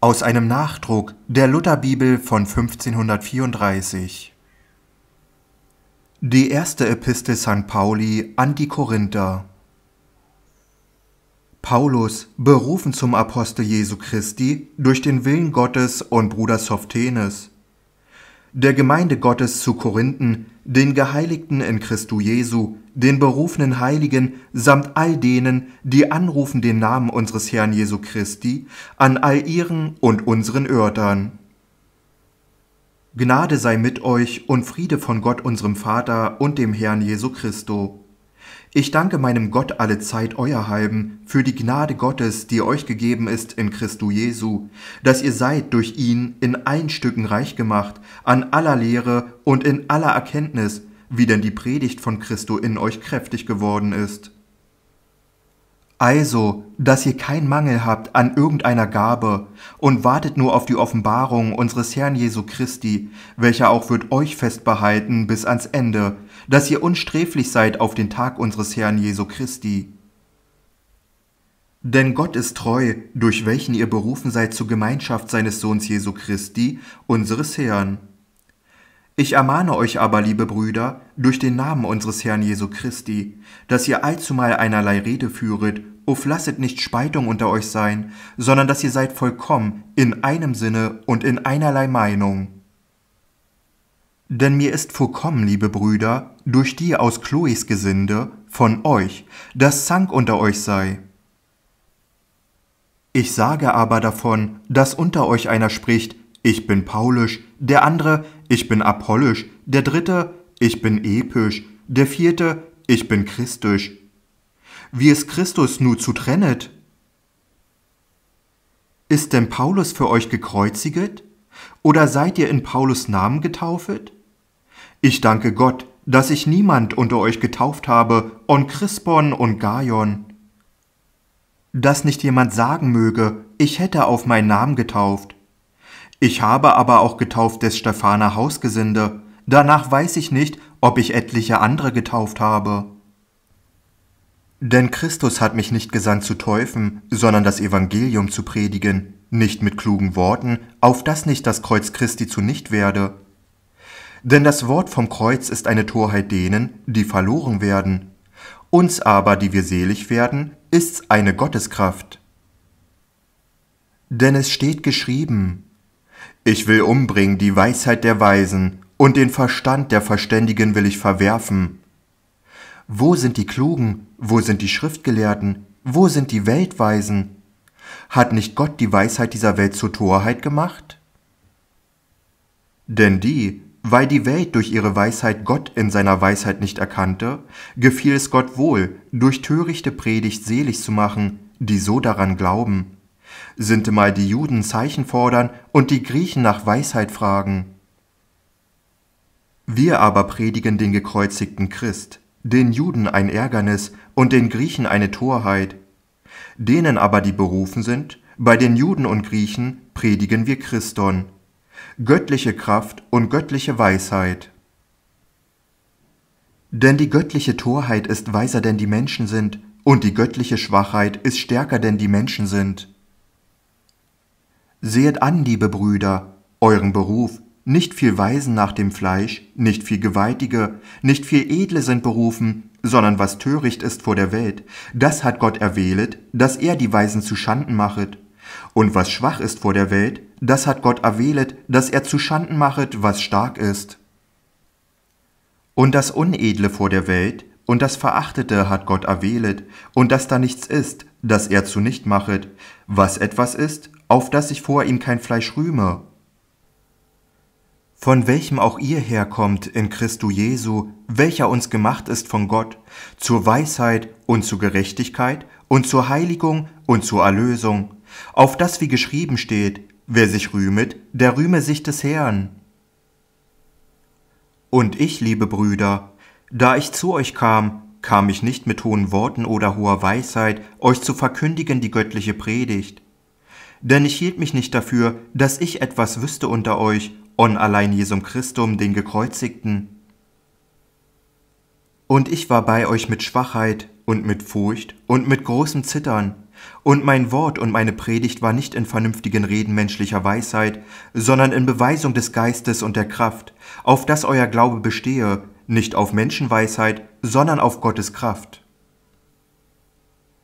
aus einem Nachdruck der Lutherbibel von 1534. Die erste Epistel San Pauli an die Korinther. Paulus, berufen zum Apostel Jesu Christi durch den Willen Gottes und Bruder Softenes, der Gemeinde Gottes zu Korinthen, den Geheiligten in Christu Jesu, den berufenen Heiligen samt all denen, die anrufen den Namen unseres Herrn Jesu Christi, an all ihren und unseren Örtern. Gnade sei mit euch und Friede von Gott unserem Vater und dem Herrn Jesu Christo. Ich danke meinem Gott alle Zeit euer Halben für die Gnade Gottes, die euch gegeben ist in Christu Jesu, dass ihr seid durch ihn in allen Stücken reich gemacht, an aller Lehre und in aller Erkenntnis, wie denn die Predigt von Christo in euch kräftig geworden ist. Also, dass ihr kein Mangel habt an irgendeiner Gabe und wartet nur auf die Offenbarung unseres Herrn Jesu Christi, welcher auch wird euch festbehalten bis ans Ende, dass ihr unsträflich seid auf den Tag unseres Herrn Jesu Christi. Denn Gott ist treu, durch welchen ihr berufen seid zur Gemeinschaft seines Sohns Jesu Christi, unseres Herrn. Ich ermahne euch aber, liebe Brüder, durch den Namen unseres Herrn Jesu Christi, dass ihr allzumal einerlei Rede führet, uff lasset nicht Spaltung unter euch sein, sondern dass ihr seid vollkommen in einem Sinne und in einerlei Meinung. Denn mir ist vollkommen, liebe Brüder, durch die aus Chloes Gesinde, von euch, dass Zank unter euch sei. Ich sage aber davon, dass unter euch einer spricht, ich bin Paulisch, der andere, ich bin apollisch, der dritte, ich bin episch, der vierte, ich bin christisch. Wie es Christus nu zu trennet? Ist denn Paulus für euch gekreuziget? Oder seid ihr in Paulus Namen getaufet? Ich danke Gott, dass ich niemand unter euch getauft habe, on Crispon und Gaion. Dass nicht jemand sagen möge, ich hätte auf meinen Namen getauft. Ich habe aber auch getauft des Stephaner Hausgesinde. Danach weiß ich nicht, ob ich etliche andere getauft habe. Denn Christus hat mich nicht gesandt zu täufen, sondern das Evangelium zu predigen, nicht mit klugen Worten, auf das nicht das Kreuz Christi zunicht werde. Denn das Wort vom Kreuz ist eine Torheit denen, die verloren werden. Uns aber, die wir selig werden, ist's eine Gotteskraft. Denn es steht geschrieben, ich will umbringen die Weisheit der Weisen, und den Verstand der Verständigen will ich verwerfen. Wo sind die Klugen, wo sind die Schriftgelehrten, wo sind die Weltweisen? Hat nicht Gott die Weisheit dieser Welt zur Torheit gemacht? Denn die, weil die Welt durch ihre Weisheit Gott in seiner Weisheit nicht erkannte, gefiel es Gott wohl, durch törichte Predigt selig zu machen, die so daran glauben. Sind mal die Juden Zeichen fordern und die Griechen nach Weisheit fragen. Wir aber predigen den gekreuzigten Christ, den Juden ein Ärgernis und den Griechen eine Torheit. Denen aber, die berufen sind, bei den Juden und Griechen predigen wir Christon, göttliche Kraft und göttliche Weisheit. Denn die göttliche Torheit ist weiser denn die Menschen sind, und die göttliche Schwachheit ist stärker denn die Menschen sind. Sehet an, liebe Brüder, euren Beruf, nicht viel Weisen nach dem Fleisch, nicht viel Gewaltige, nicht viel Edle sind berufen, sondern was töricht ist vor der Welt, das hat Gott erwählet, dass er die Weisen zu Schanden machet. Und was schwach ist vor der Welt, das hat Gott erwählet, dass er zu Schanden machet, was stark ist. Und das Unedle vor der Welt und das Verachtete hat Gott erwählet, und dass da nichts ist, das er zunicht machet, was etwas ist, auf dass ich vor ihm kein Fleisch rühme. Von welchem auch ihr herkommt in Christo Jesu, welcher uns gemacht ist von Gott, zur Weisheit und zur Gerechtigkeit und zur Heiligung und zur Erlösung, auf das wie geschrieben steht, wer sich rühmet, der rühme sich des Herrn. Und ich, liebe Brüder, da ich zu euch kam, kam ich nicht mit hohen Worten oder hoher Weisheit, euch zu verkündigen die göttliche Predigt, denn ich hielt mich nicht dafür, dass ich etwas wüsste unter euch, on allein Jesum Christum, den Gekreuzigten. Und ich war bei euch mit Schwachheit und mit Furcht und mit großem Zittern. Und mein Wort und meine Predigt war nicht in vernünftigen Reden menschlicher Weisheit, sondern in Beweisung des Geistes und der Kraft, auf das euer Glaube bestehe, nicht auf Menschenweisheit, sondern auf Gottes Kraft.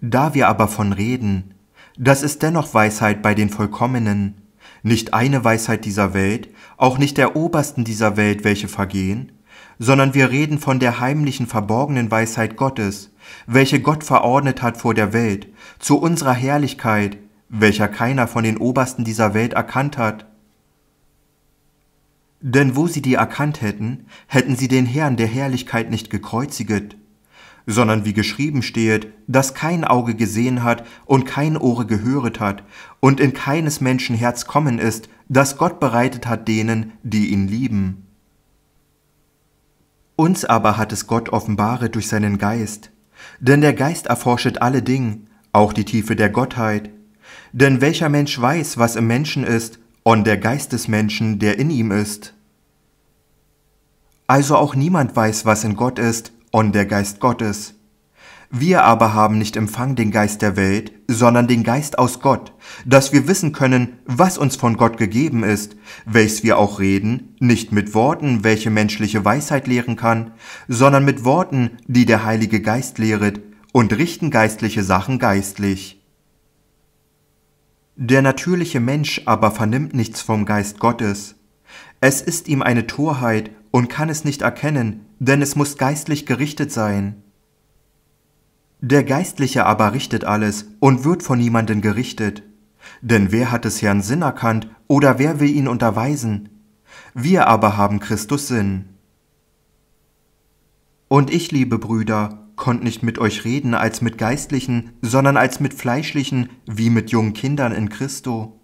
Da wir aber von reden, das ist dennoch Weisheit bei den Vollkommenen. Nicht eine Weisheit dieser Welt, auch nicht der obersten dieser Welt, welche vergehen, sondern wir reden von der heimlichen, verborgenen Weisheit Gottes, welche Gott verordnet hat vor der Welt, zu unserer Herrlichkeit, welcher keiner von den Obersten dieser Welt erkannt hat. Denn wo sie die erkannt hätten, hätten sie den Herrn der Herrlichkeit nicht gekreuziget sondern wie geschrieben stehet, dass kein Auge gesehen hat und kein Ohre gehöret hat und in keines Menschen Herz kommen ist, das Gott bereitet hat denen, die ihn lieben. Uns aber hat es Gott offenbaret durch seinen Geist, denn der Geist erforschet alle Dinge, auch die Tiefe der Gottheit. Denn welcher Mensch weiß, was im Menschen ist, und der Geist des Menschen, der in ihm ist? Also auch niemand weiß, was in Gott ist, und der Geist Gottes. Wir aber haben nicht empfangen den Geist der Welt, sondern den Geist aus Gott, dass wir wissen können, was uns von Gott gegeben ist, welches wir auch reden, nicht mit Worten, welche menschliche Weisheit lehren kann, sondern mit Worten, die der Heilige Geist lehret, und richten geistliche Sachen geistlich. Der natürliche Mensch aber vernimmt nichts vom Geist Gottes. Es ist ihm eine Torheit und kann es nicht erkennen, denn es muss geistlich gerichtet sein. Der Geistliche aber richtet alles und wird von niemanden gerichtet. Denn wer hat des Herrn Sinn erkannt oder wer will ihn unterweisen? Wir aber haben Christus Sinn. Und ich, liebe Brüder, konnt nicht mit euch reden als mit Geistlichen, sondern als mit Fleischlichen, wie mit jungen Kindern in Christo.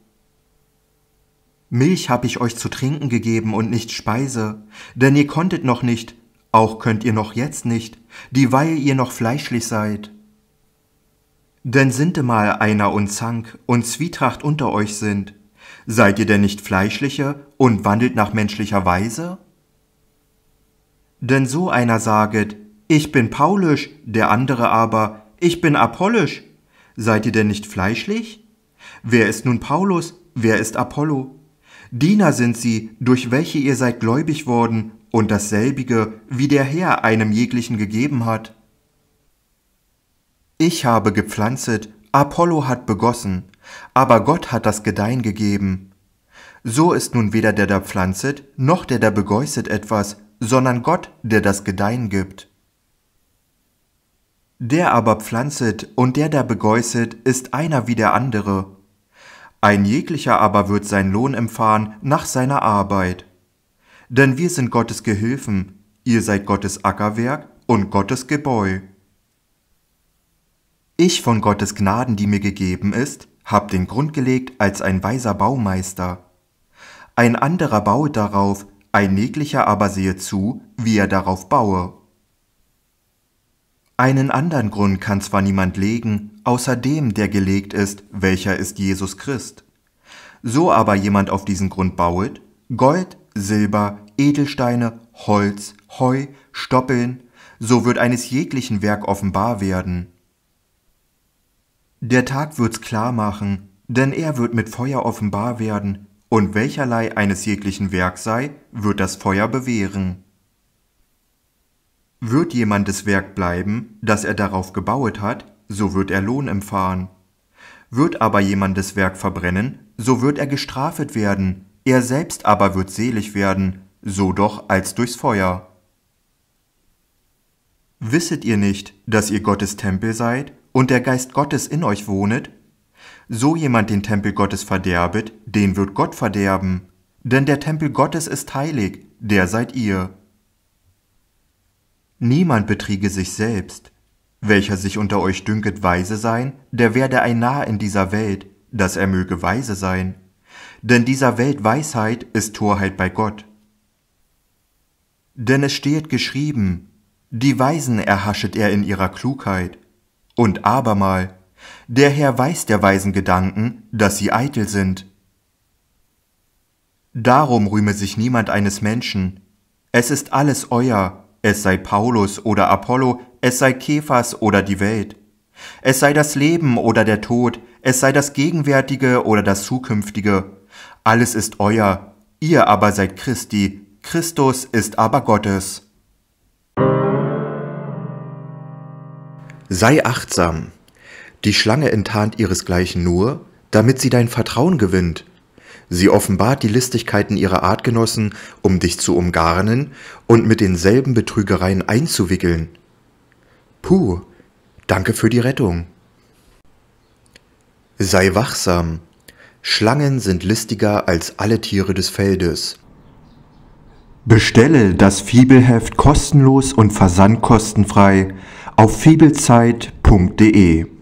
Milch hab ich euch zu trinken gegeben und nicht Speise, denn ihr konntet noch nicht, auch könnt ihr noch jetzt nicht, dieweil ihr noch fleischlich seid. Denn sintemal einer und Zank und Zwietracht unter euch sind, seid ihr denn nicht fleischliche und wandelt nach menschlicher Weise? Denn so einer saget, ich bin Paulisch, der andere aber, ich bin Apollisch, seid ihr denn nicht fleischlich? Wer ist nun Paulus, wer ist Apollo? Diener sind sie, durch welche ihr seid gläubig worden, und dasselbige, wie der Herr einem jeglichen gegeben hat. Ich habe gepflanzet, Apollo hat begossen, aber Gott hat das Gedeihen gegeben. So ist nun weder der da pflanzet, noch der da begeußet etwas, sondern Gott, der das Gedeihen gibt. Der aber pflanzet und der da begeußet ist einer wie der andere, ein jeglicher aber wird sein Lohn empfahen nach seiner Arbeit. Denn wir sind Gottes Gehilfen, ihr seid Gottes Ackerwerk und Gottes Gebäu. Ich von Gottes Gnaden, die mir gegeben ist, hab den Grund gelegt als ein weiser Baumeister. Ein anderer baut darauf, ein jeglicher aber sehe zu, wie er darauf baue. Einen anderen Grund kann zwar niemand legen, außer dem, der gelegt ist, welcher ist Jesus Christ. So aber jemand auf diesen Grund bauet, Gold, Silber, Edelsteine, Holz, Heu, Stoppeln, so wird eines jeglichen Werk offenbar werden. Der Tag wird's klar machen, denn er wird mit Feuer offenbar werden, und welcherlei eines jeglichen Werk sei, wird das Feuer bewähren. Wird jemandes Werk bleiben, das er darauf gebauet hat, so wird er Lohn empfahen. Wird aber jemandes Werk verbrennen, so wird er gestrafet werden, er selbst aber wird selig werden, so doch als durchs Feuer. Wisset ihr nicht, dass ihr Gottes Tempel seid und der Geist Gottes in euch wohnet? So jemand den Tempel Gottes verderbet, den wird Gott verderben, denn der Tempel Gottes ist heilig, der seid ihr. Niemand betriege sich selbst. Welcher sich unter euch dünket weise sein, der werde ein Narr in dieser Welt, dass er möge weise sein. Denn dieser Welt Weisheit ist Torheit bei Gott. Denn es steht geschrieben, die Weisen erhaschet er in ihrer Klugheit. Und abermal, der Herr weiß der weisen Gedanken, dass sie eitel sind. Darum rühme sich niemand eines Menschen. Es ist alles euer, es sei Paulus oder Apollo, es sei Kephas oder die Welt, es sei das Leben oder der Tod, es sei das Gegenwärtige oder das Zukünftige, alles ist euer, ihr aber seid Christi, Christus ist aber Gottes. Sei achtsam. Die Schlange enttarnt ihresgleichen nur, damit sie dein Vertrauen gewinnt Sie offenbart die Listigkeiten ihrer Artgenossen, um dich zu umgarnen und mit denselben Betrügereien einzuwickeln. Puh, danke für die Rettung. Sei wachsam. Schlangen sind listiger als alle Tiere des Feldes. Bestelle das Fiebelheft kostenlos und versandkostenfrei auf fiebelzeit.de